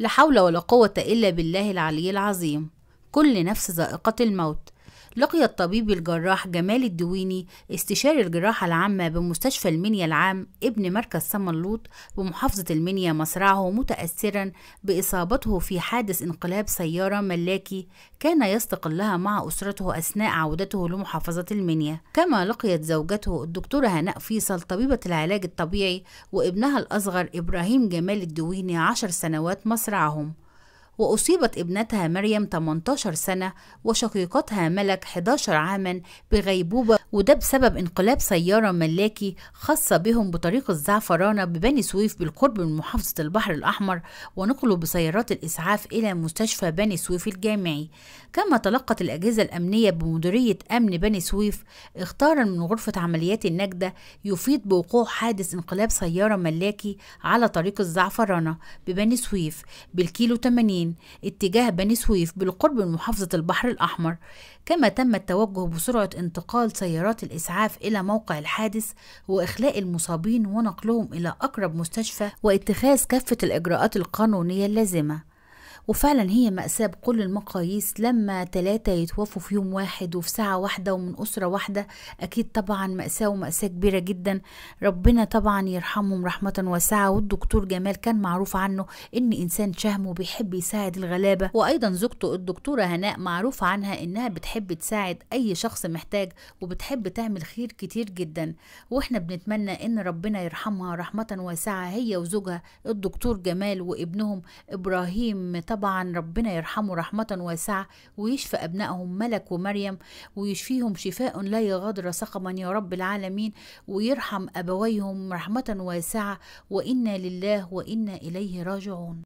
لا حول ولا قوة إلا بالله العلي العظيم كل نفس ذائقة الموت لقي الطبيب الجراح جمال الدويني استشاري الجراحة العامة بمستشفى المنيا العام ابن مركز سمنلوط بمحافظة المنيا مصرعه متأثرا بإصابته في حادث انقلاب سيارة ملاكي كان يستقلها مع أسرته أثناء عودته لمحافظة المنيا كما لقيت زوجته الدكتورة هناء فيصل طبيبة العلاج الطبيعي وابنها الأصغر إبراهيم جمال الدويني عشر سنوات مصرعهم وأصيبت ابنتها مريم 18 سنة وشقيقتها ملك 11 عاما بغيبوبة وده بسبب انقلاب سيارة ملاكي خاصة بهم بطريق الزعفرانة ببني سويف بالقرب من محافظة البحر الأحمر ونقلوا بسيارات الإسعاف إلى مستشفى بني سويف الجامعي كما تلقت الأجهزة الأمنية بمديرية أمن بني سويف اختارا من غرفة عمليات النجدة يفيد بوقوع حادث انقلاب سيارة ملاكي على طريق الزعفرانة ببني سويف بالكيلو 80 اتجاه بني سويف بالقرب من محافظة البحر الأحمر كما تم التوجه بسرعة انتقال سيارات الإسعاف إلى موقع الحادث وإخلاء المصابين ونقلهم إلى أقرب مستشفى واتخاذ كافة الإجراءات القانونية اللازمة وفعلا هي مأساة بكل المقاييس لما تلاتة يتوفوا في يوم واحد وفي ساعة واحدة ومن أسرة واحدة أكيد طبعا مأساة ومأساة كبيرة جدا ربنا طبعا يرحمهم رحمة واسعة والدكتور جمال كان معروف عنه إن إنسان شهم وبيحب يساعد الغلابة وأيضا زوجته الدكتورة هناء معروف عنها إنها بتحب تساعد أي شخص محتاج وبتحب تعمل خير كتير جدا وإحنا بنتمنى إن ربنا يرحمها رحمة واسعة هي وزوجها الدكتور جمال وابنهم إبراهيم طبعا ربنا يرحمه رحمة واسعة ويشفى أبنائهم ملك ومريم ويشفيهم شفاء لا يغادر سقما يا رب العالمين ويرحم أبويهم رحمة واسعة وإنا لله وإنا إليه راجعون